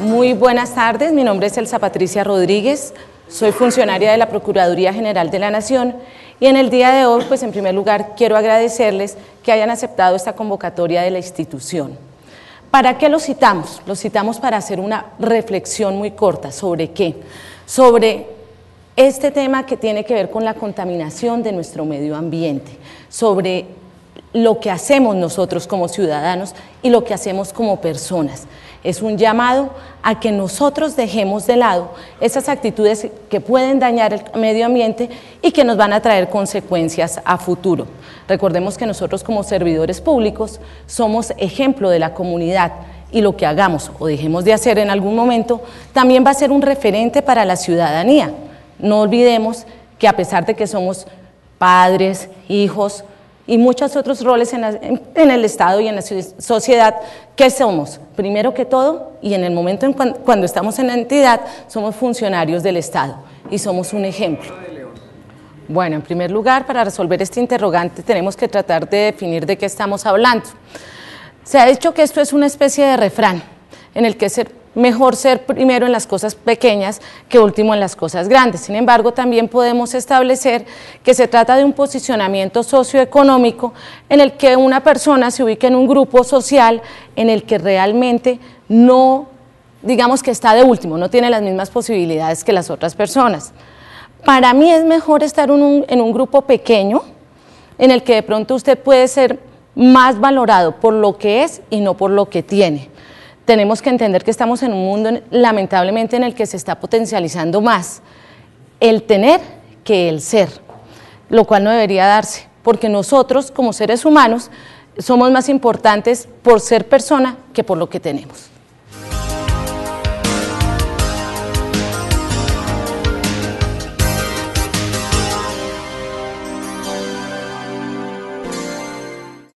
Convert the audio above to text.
Muy buenas tardes, mi nombre es Elsa Patricia Rodríguez, soy funcionaria de la Procuraduría General de la Nación y en el día de hoy, pues en primer lugar, quiero agradecerles que hayan aceptado esta convocatoria de la institución. ¿Para qué lo citamos? Lo citamos para hacer una reflexión muy corta. ¿Sobre qué? Sobre este tema que tiene que ver con la contaminación de nuestro medio ambiente, sobre lo que hacemos nosotros como ciudadanos y lo que hacemos como personas. Es un llamado a que nosotros dejemos de lado esas actitudes que pueden dañar el medio ambiente y que nos van a traer consecuencias a futuro. Recordemos que nosotros como servidores públicos somos ejemplo de la comunidad y lo que hagamos o dejemos de hacer en algún momento también va a ser un referente para la ciudadanía. No olvidemos que a pesar de que somos padres, hijos, y muchos otros roles en, el Estado y en la sociedad ¿qué somos. Primero que todo, y en el momento en cuando, estamos en la entidad, somos funcionarios del Estado y somos un ejemplo. Bueno, en primer lugar, para resolver este interrogante tenemos que tratar de definir de qué estamos hablando. Se ha dicho que esto es una especie de refrán en el que se mejor ser primero en las cosas pequeñas que último en las cosas grandes. Sin embargo, también podemos establecer que se trata de un posicionamiento socioeconómico en el que una persona se ubica en un grupo social en el que realmente no, digamos que está de último, no tiene las mismas posibilidades que las otras personas. Para mí es mejor estar en un grupo pequeño en el que de pronto usted puede ser más valorado por lo que es y no por lo que tiene tenemos que entender que estamos en un mundo lamentablemente en el que se está potencializando más el tener que el ser, lo cual no debería darse, porque nosotros como seres humanos somos más importantes por ser persona que por lo que tenemos.